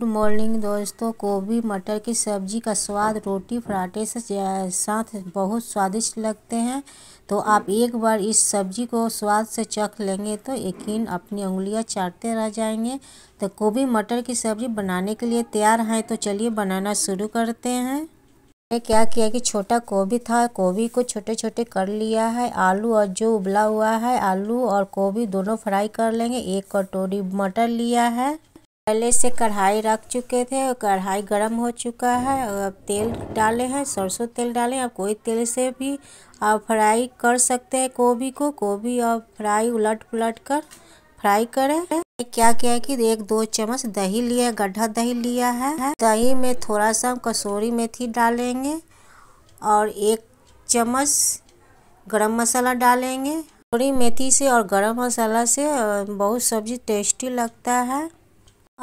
good morning दोस्तों गोभी मटर की सब्ज़ी का स्वाद रोटी पराठे से साथ बहुत स्वादिष्ट लगते हैं तो आप एक बार इस सब्ज़ी को स्वाद से चख लेंगे तो यकीन अपनी उंगलियां चाटते रह जाएंगे तो गोभी मटर की सब्ज़ी बनाने के लिए तैयार हैं तो चलिए बनाना शुरू करते हैं मैंने क्या किया कि छोटा गोभी था गोभी को छोटे छोटे कर लिया है आलू और जो उबला हुआ है आलू और गोभी दोनों फ्राई कर लेंगे एक कटोरी मटर लिया है पहले से कढ़ाई रख चुके थे और कढ़ाई गर्म हो चुका है और अब तेल डाले हैं सरसों तेल डाले आप कोई तेल से भी आप फ्राई कर सकते हैं गोभी को गोभी और फ्राई उलट पुलट कर फ्राई करें क्या किया है कि एक दो चम्मच दही लिया गड्ढा दही लिया है दही में थोड़ा सा कसूरी मेथी डालेंगे और एक चम्मच गरम मसाला डालेंगे थोड़ी मेथी से और गरम मसाला से बहुत सब्जी टेस्टी लगता है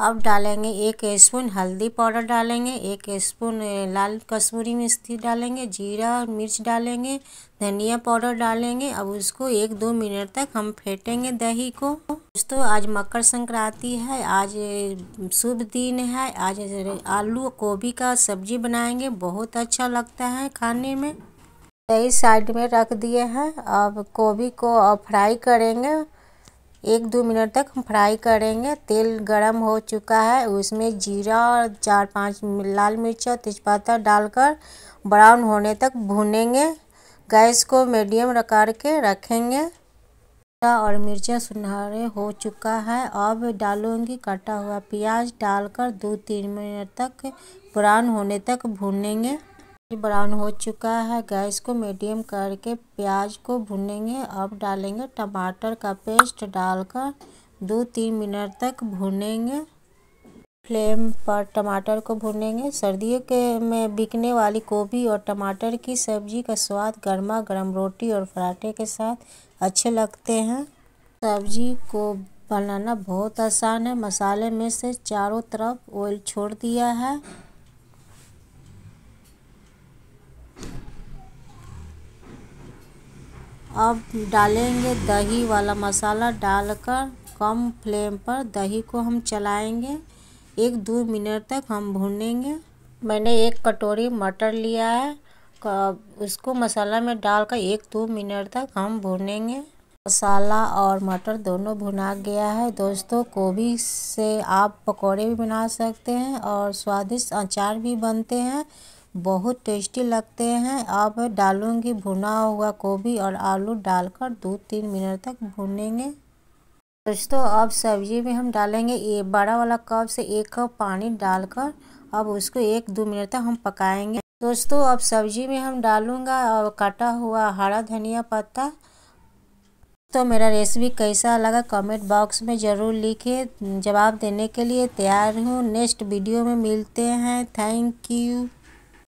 अब डालेंगे एक स्पून हल्दी पाउडर डालेंगे एक स्पून लाल कसूरी मिर्ची डालेंगे जीरा और मिर्च डालेंगे धनिया पाउडर डालेंगे अब उसको एक दो मिनट तक हम फेंटेंगे दही को दोस्तों आज मकर संक्रांति है आज शुभ दिन है आज आलू गोभी का सब्जी बनाएंगे बहुत अच्छा लगता है खाने में दही साइड में रख दिए हैं अब गोभी को फ्राई करेंगे एक दो मिनट तक हम फ्राई करेंगे तेल गरम हो चुका है उसमें जीरा और चार पांच लाल मिर्च और तेज़पत्ता डालकर ब्राउन होने तक भूनेंगे गैस को मीडियम रकार के रखेंगे और मिर्चा सुनहरे हो चुका है अब डालूंगी कटा हुआ प्याज डालकर दो तीन मिनट तक ब्राउन होने तक भूनेंगे ब्राउन हो चुका है गैस को मीडियम करके प्याज को भुनेंगे अब डालेंगे टमाटर का पेस्ट डालकर दो तीन मिनट तक भुनेंगे फ्लेम पर टमाटर को भुनेंगे सर्दियों के में बिकने वाली गोभी और टमाटर की सब्जी का स्वाद गर्मा गर्म रोटी और पराठे के साथ अच्छे लगते हैं सब्जी को बनाना बहुत आसान है मसाले में से चारों तरफ ऑयल छोड़ दिया है अब डालेंगे दही वाला मसाला डालकर कम फ्लेम पर दही को हम चलाएंगे एक दो मिनट तक हम भूनेंगे मैंने एक कटोरी मटर लिया है उसको मसाला में डालकर एक दो मिनट तक हम भूनेंगे मसाला और मटर दोनों भुना गया है दोस्तों गोभी से आप पकौड़े भी बना सकते हैं और स्वादिष्ट अचार भी बनते हैं बहुत टेस्टी लगते हैं अब डालूंगी भुना हुआ गोभी और आलू डालकर दो तीन मिनट तक भूनेंगे दोस्तों अब सब्जी में हम डालेंगे ये बड़ा वाला कप से एक कप पानी डालकर अब उसको एक दो मिनट तक हम पकाएंगे दोस्तों अब सब्जी में हम डालूंगा और कटा हुआ हरा धनिया पत्ता तो मेरा रेसिपी कैसा लगा कमेंट बॉक्स में ज़रूर लिखिए जवाब देने के लिए तैयार हूँ नेक्स्ट वीडियो में मिलते हैं थैंक यू